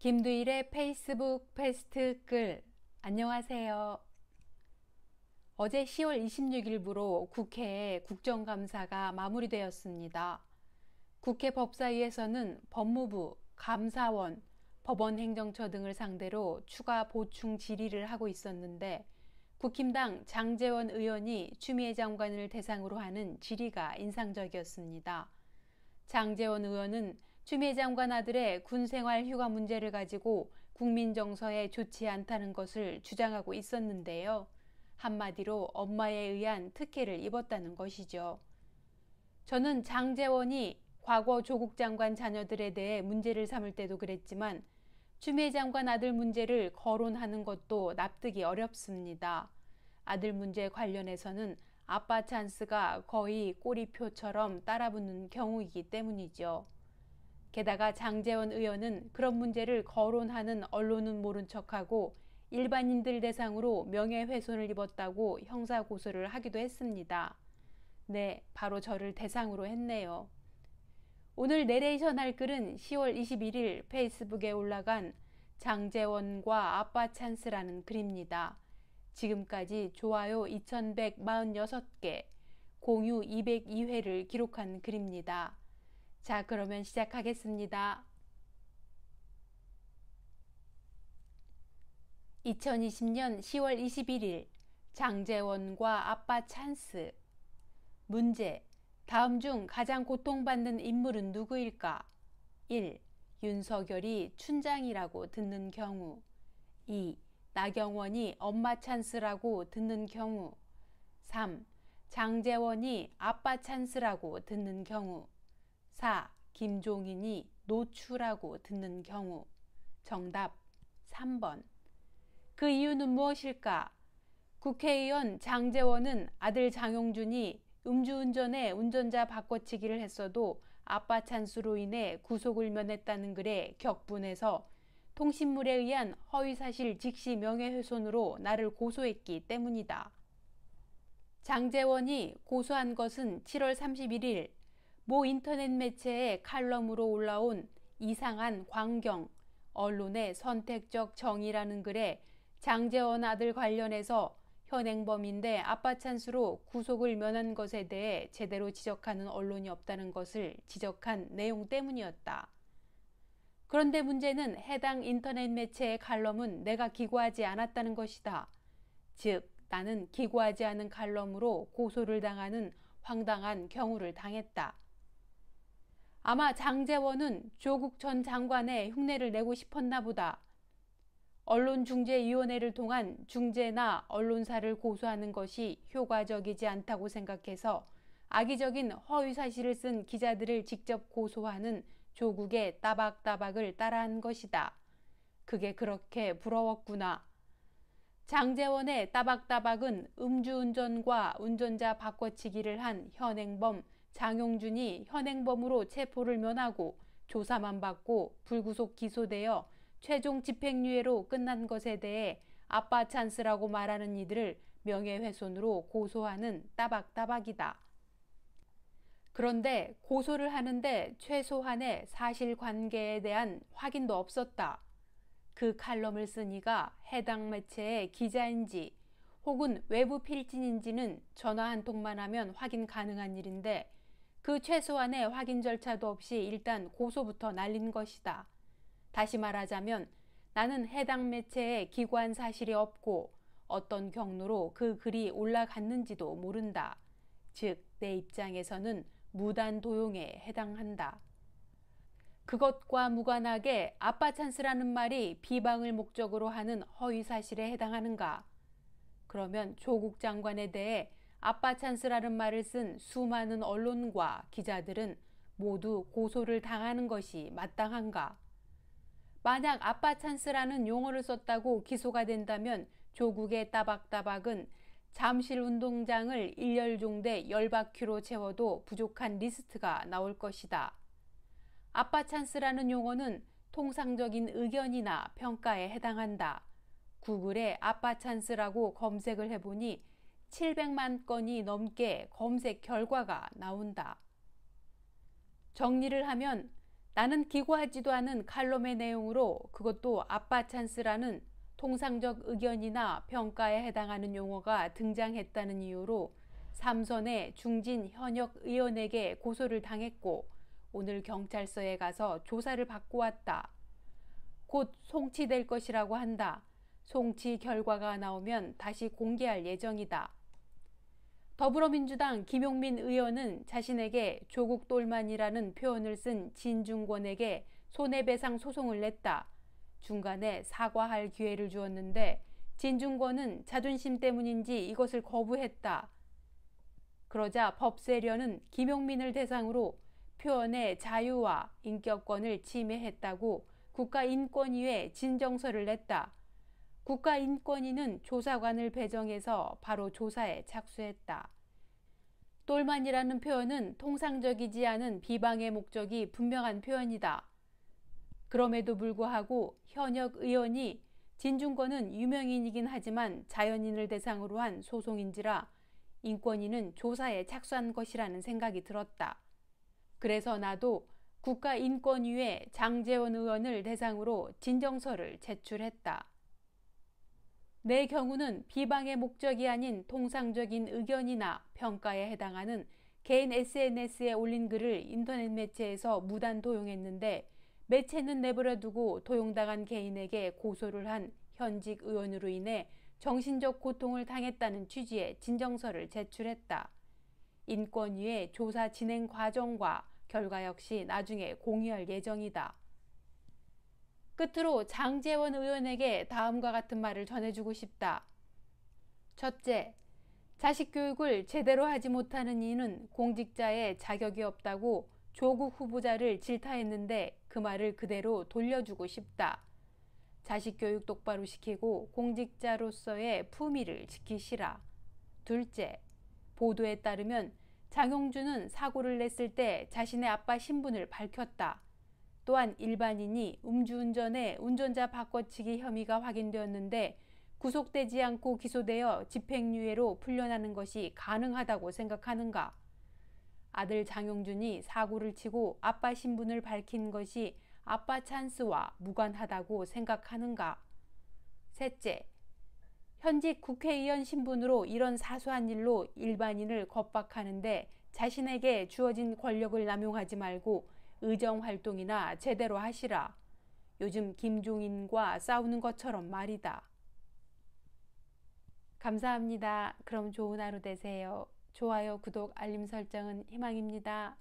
김두일의 페이스북 페스트 글 안녕하세요. 어제 10월 26일부로 국회의 국정감사가 마무리되었습니다. 국회 법사위에서는 법무부, 감사원, 법원행정처 등을 상대로 추가 보충 질의를 하고 있었는데 국힘당 장재원 의원이 추미애 장관을 대상으로 하는 질의가 인상적이었습니다. 장재원 의원은 추미애 장관 아들의 군 생활 휴가 문제를 가지고 국민 정서에 좋지 않다는 것을 주장하고 있었는데요. 한마디로 엄마에 의한 특혜를 입었다는 것이죠. 저는 장재원이 과거 조국 장관 자녀들에 대해 문제를 삼을 때도 그랬지만 추미애 장관 아들 문제를 거론하는 것도 납득이 어렵습니다. 아들 문제 관련해서는 아빠 찬스가 거의 꼬리표처럼 따라붙는 경우이기 때문이죠. 게다가 장재원 의원은 그런 문제를 거론하는 언론은 모른 척하고 일반인들 대상으로 명예훼손을 입었다고 형사 고소를 하기도 했습니다. 네, 바로 저를 대상으로 했네요. 오늘 내레이션 할 글은 10월 21일 페이스북에 올라간 장재원과 아빠 찬스라는 글입니다. 지금까지 좋아요 2146개, 공유 202회를 기록한 글입니다. 자, 그러면 시작하겠습니다. 2020년 10월 21일 장재원과 아빠 찬스 문제 다음 중 가장 고통받는 인물은 누구일까? 1. 윤석열이 춘장이라고 듣는 경우 2. 나경원이 엄마 찬스라고 듣는 경우 3. 장재원이 아빠 찬스라고 듣는 경우 4. 김종인이 노출하고 듣는 경우. 정답 3번. 그 이유는 무엇일까? 국회의원 장재원은 아들 장용준이 음주운전에 운전자 바꿔치기를 했어도 아빠 찬스로 인해 구속을 면했다는 글에 격분해서 통신물에 의한 허위사실 직시 명예훼손으로 나를 고소했기 때문이다. 장재원이 고소한 것은 7월 31일 모 인터넷 매체의 칼럼으로 올라온 이상한 광경, 언론의 선택적 정의라는 글에 장재원 아들 관련해서 현행범인데 아빠 찬스로 구속을 면한 것에 대해 제대로 지적하는 언론이 없다는 것을 지적한 내용 때문이었다. 그런데 문제는 해당 인터넷 매체의 칼럼은 내가 기고하지 않았다는 것이다. 즉, 나는 기고하지 않은 칼럼으로 고소를 당하는 황당한 경우를 당했다. 아마 장재원은 조국 전 장관의 흉내를 내고 싶었나 보다. 언론중재위원회를 통한 중재나 언론사를 고소하는 것이 효과적이지 않다고 생각해서 악의적인 허위사실을 쓴 기자들을 직접 고소하는 조국의 따박따박을 따라한 것이다. 그게 그렇게 부러웠구나. 장재원의 따박따박은 음주운전과 운전자 바꿔치기를 한 현행범 장용준이 현행범으로 체포를 면하고 조사만 받고 불구속 기소되어 최종 집행유예로 끝난 것에 대해 아빠 찬스라고 말하는 이들을 명예훼손으로 고소하는 따박따박이다. 그런데 고소를 하는데 최소한의 사실관계에 대한 확인도 없었다. 그 칼럼을 쓴 이가 해당 매체의 기자인지 혹은 외부 필진인지는 전화 한 통만 하면 확인 가능한 일인데 그 최소한의 확인 절차도 없이 일단 고소부터 날린 것이다. 다시 말하자면 나는 해당 매체에 기관 사실이 없고 어떤 경로로 그 글이 올라갔는지도 모른다. 즉, 내 입장에서는 무단 도용에 해당한다. 그것과 무관하게 아빠 찬스라는 말이 비방을 목적으로 하는 허위 사실에 해당하는가? 그러면 조국 장관에 대해 아빠 찬스라는 말을 쓴 수많은 언론과 기자들은 모두 고소를 당하는 것이 마땅한가? 만약 아빠 찬스라는 용어를 썼다고 기소가 된다면 조국의 따박따박은 잠실 운동장을 일렬종대 열바퀴로 채워도 부족한 리스트가 나올 것이다. 아빠 찬스라는 용어는 통상적인 의견이나 평가에 해당한다. 구글에 아빠 찬스라고 검색을 해보니 700만 건이 넘게 검색 결과가 나온다. 정리를 하면 나는 기고하지도 않은 칼럼의 내용으로 그것도 아빠 찬스라는 통상적 의견이나 평가에 해당하는 용어가 등장했다는 이유로 삼선의 중진 현역 의원에게 고소를 당했고 오늘 경찰서에 가서 조사를 받고 왔다. 곧 송치될 것이라고 한다. 송치 결과가 나오면 다시 공개할 예정이다. 더불어민주당 김용민 의원은 자신에게 조국 똘만이라는 표현을 쓴 진중권에게 손해배상 소송을 냈다. 중간에 사과할 기회를 주었는데 진중권은 자존심 때문인지 이것을 거부했다. 그러자 법세련은 김용민을 대상으로 표현의 자유와 인격권을 침해했다고 국가인권위에 진정서를 냈다. 국가인권위는 조사관을 배정해서 바로 조사에 착수했다. 똘만이라는 표현은 통상적이지 않은 비방의 목적이 분명한 표현이다. 그럼에도 불구하고 현역 의원이 진중권은 유명인이긴 하지만 자연인을 대상으로 한 소송인지라 인권위는 조사에 착수한 것이라는 생각이 들었다. 그래서 나도 국가인권위에 장재원 의원을 대상으로 진정서를 제출했다. 내 경우는 비방의 목적이 아닌 통상적인 의견이나 평가에 해당하는 개인 SNS에 올린 글을 인터넷 매체에서 무단 도용했는데 매체는 내버려두고 도용당한 개인에게 고소를 한 현직 의원으로 인해 정신적 고통을 당했다는 취지의 진정서를 제출했다. 인권위의 조사 진행 과정과 결과 역시 나중에 공유할 예정이다. 끝으로 장재원 의원에게 다음과 같은 말을 전해주고 싶다. 첫째, 자식 교육을 제대로 하지 못하는 이는 공직자의 자격이 없다고 조국 후보자를 질타했는데 그 말을 그대로 돌려주고 싶다. 자식 교육 똑바로 시키고 공직자로서의 품위를 지키시라. 둘째, 보도에 따르면 장용준은 사고를 냈을 때 자신의 아빠 신분을 밝혔다. 또한 일반인이 음주운전에 운전자 바꿔치기 혐의가 확인되었는데 구속되지 않고 기소되어 집행유예로 풀려나는 것이 가능하다고 생각하는가? 아들 장용준이 사고를 치고 아빠 신분을 밝힌 것이 아빠 찬스와 무관하다고 생각하는가? 셋째, 현직 국회의원 신분으로 이런 사소한 일로 일반인을 겁박하는데 자신에게 주어진 권력을 남용하지 말고 의정 활동이나 제대로 하시라. 요즘 김종인과 싸우는 것처럼 말이다. 감사합니다. 그럼 좋은 하루 되세요. 좋아요, 구독, 알림 설정은 희망입니다.